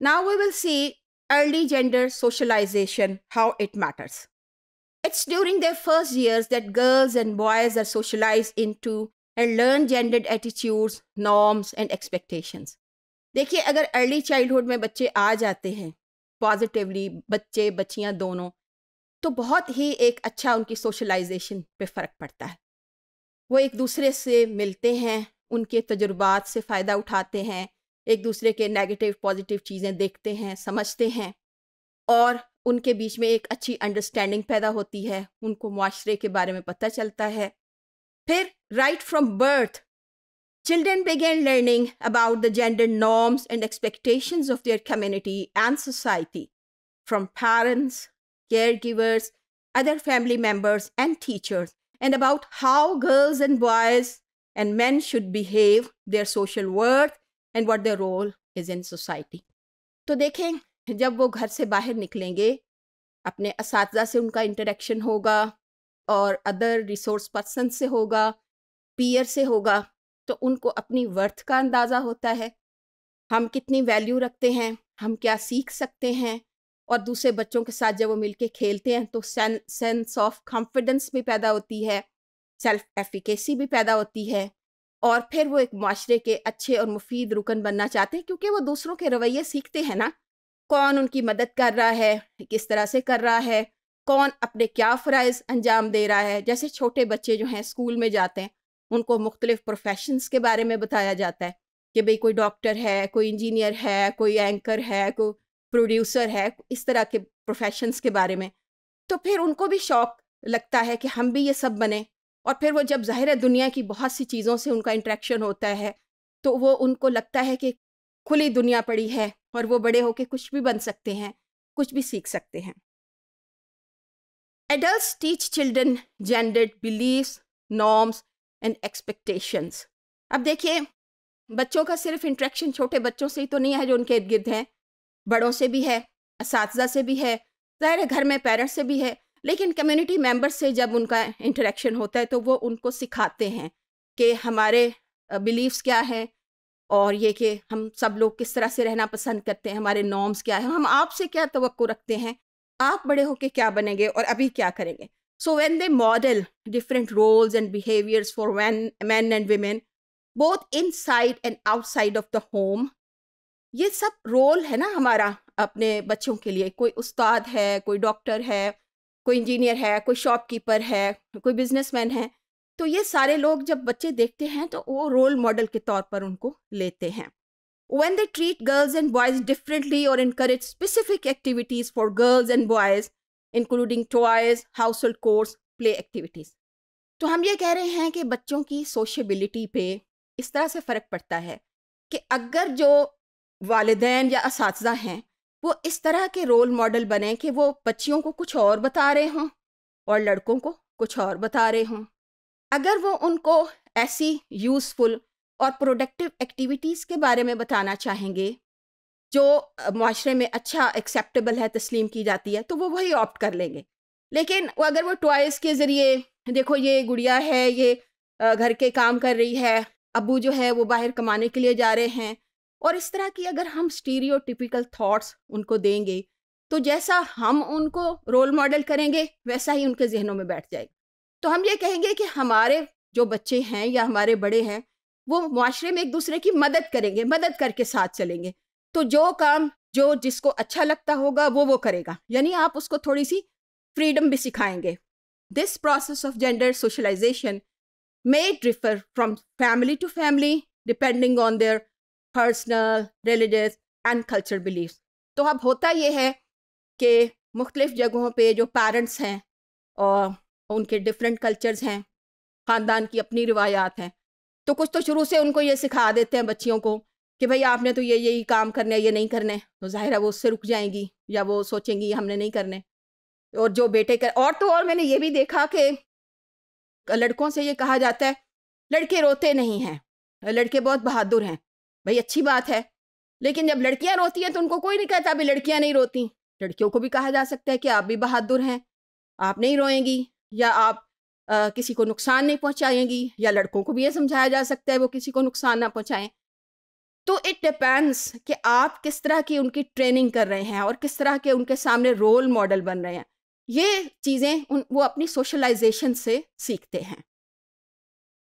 Now we will see early gender socialization, how it matters. It's during their first years that girls and boys are socialized into and learn gendered attitudes, norms and expectations. देखिए अगर early childhood में बच्चे आ जाते हैं positively बच्चे बच्चियाँ दोनों तो बहुत ही एक अच्छा उनकी सोशलाइजेशन पे फ़र्क पड़ता है वो एक दूसरे से मिलते हैं उनके तजुर्बात से फ़ायदा उठाते हैं एक दूसरे के नेगेटिव पॉजिटिव चीज़ें देखते हैं समझते हैं और उनके बीच में एक अच्छी अंडरस्टैंडिंग पैदा होती है उनको माशरे के बारे में पता चलता है फिर right from birth children begin learning about the gender norms and expectation of their community and society from parents care givers other family members and teachers and about how girls and boys and man should behave their social worth and what the role is in society तो देखें जब वो घर से बाहर निकलेंगे अपने इस से उनका इंटरेक्शन होगा और अदर रिसोर्स पर्सन से होगा पीयर से होगा तो उनको अपनी वर्थ का अंदाज़ा होता है हम कितनी वैल्यू रखते हैं हम क्या सीख सकते हैं और दूसरे बच्चों के साथ जब वो मिलके खेलते हैं तो सेंस ऑफ कॉन्फिडेंस भी पैदा होती है सेल्फ एफिकेसी भी पैदा होती है और फिर वो एक माशरे के अच्छे और मुफीद रुकन बनना चाहते हैं क्योंकि वो दूसरों के रवैये सीखते हैं ना कौन उनकी मदद कर रहा है किस तरह से कर रहा है कौन अपने क्या फ़रज़ अंजाम दे रहा है जैसे छोटे बच्चे जो हैं स्कूल में जाते हैं उनको मुख्तलिफ़ प्रोफेशंस के बारे में बताया जाता है कि भाई कोई डॉक्टर है कोई इंजीनियर है कोई एंकर है कोई प्रोड्यूसर है इस तरह के प्रोफेशंस के बारे में तो फिर उनको भी शौक लगता है कि हम भी ये सब बने और फिर वो जब ज़ाहिर है दुनिया की बहुत सी चीज़ों से उनका इंट्रैक्शन होता है तो वो उनको लगता है कि खुली दुनिया पड़ी है और वो बड़े होके कुछ भी बन सकते हैं कुछ भी सीख सकते हैं adult teach children gendered believe norms and expectations अब देखिए बच्चों का सिर्फ इंट्रैक्शन छोटे बच्चों से ही तो नहीं है जो उनके इर्द गिर्द हैं बड़ों से भी है इस से भी है ज़ाहिर है घर में पेरेंट्स से भी है लेकिन कम्युनिटी मेंबर्स से जब उनका इंटरेक्शन होता है तो वो उनको सिखाते हैं कि हमारे बिलीव्स क्या हैं और ये कि हम सब लोग किस तरह से रहना पसंद करते हैं हमारे नॉर्म्स क्या हैं हम आपसे क्या तो रखते हैं आप बड़े होके क्या बनेंगे और अभी क्या करेंगे so when they model different roles and behaviours for when man and women both inside and outside of the home ये सब रोल है ना हमारा अपने बच्चों के लिए कोई उस्ताद है कोई डॉक्टर है कोई इंजीनियर है कोई शॉपकीपर है कोई बिजनेसमैन है तो ये सारे लोग जब बच्चे देखते हैं तो वो रोल मॉडल के तौर पर उनको लेते हैं when they treat girls and boys differently और encourage specific activities for girls and boys including toys household chores play activities तो हम ये कह रहे हैं कि बच्चों की सोशबिलिटी पे इस तरह से फ़र्क पड़ता है कि अगर जो वालदेन या इस हैं वो इस तरह के रोल मॉडल बने कि वो बच्चियों को कुछ और बता रहे हों और लड़कों को कुछ और बता रहे हों अगर वो उनको ऐसी यूज़फुल और प्रोडक्टिव एक्टिविटीज़ के बारे में बताना चाहेंगे जो माशरे में अच्छा एक्सेप्टेबल है तस्लीम की जाती है तो वो वही ऑप्ट कर लेंगे लेकिन वो अगर वो टॉयज़ के ज़रिए देखो ये गुड़िया है ये घर के काम कर रही है अबू जो है वो बाहर कमाने के लिए जा रहे हैं और इस तरह की अगर हम स्टीरियोटिपिकल थॉट्स उनको देंगे तो जैसा हम उनको रोल मॉडल करेंगे वैसा ही उनके जहनों में बैठ जाएगा तो हम ये कहेंगे कि हमारे जो बच्चे हैं या हमारे बड़े हैं वो माशरे में एक दूसरे की मदद करेंगे मदद करके साथ चलेंगे तो जो काम जो जिसको अच्छा लगता होगा वो वो करेगा यानी आप उसको थोड़ी सी फ्रीडम भी सिखाएंगे this process of gender socialisation may differ from family to family depending on their personal religious and culture belief तो अब होता ये है कि मुख्तलिफ़ जगहों पे जो पेरेंट्स हैं और उनके डिफरेंट कल्चर्स हैं ख़ानदान की अपनी रिवायात हैं तो कुछ तो शुरू से उनको ये सिखा देते हैं बच्चियों को कि भाई आपने तो ये यही काम करने ये नहीं करने तो ज़ाहिर है वो उससे रुक जाएंगी या वो सोचेंगी हमने नहीं करने और जो बेटे कर और तो और मैंने ये भी देखा कि लड़कों से ये कहा जाता है लड़के रोते नहीं हैं लड़के बहुत बहादुर हैं भाई अच्छी बात है लेकिन जब लड़कियां रोती हैं तो उनको कोई नहीं कहता अभी लड़कियां नहीं रोती लड़कियों को भी कहा जा सकता है कि आप भी बहादुर हैं आप नहीं रोएंगी या आप आ, किसी को नुकसान नहीं पहुंचाएंगी या लड़कों को भी ये समझाया जा सकता है वो किसी को नुकसान ना पहुंचाएं तो इट डिपेंड्स कि आप किस तरह की उनकी ट्रेनिंग कर रहे हैं और किस तरह के उनके सामने रोल मॉडल बन रहे हैं ये चीज़ें उन वो अपनी सोशलाइजेशन से सीखते हैं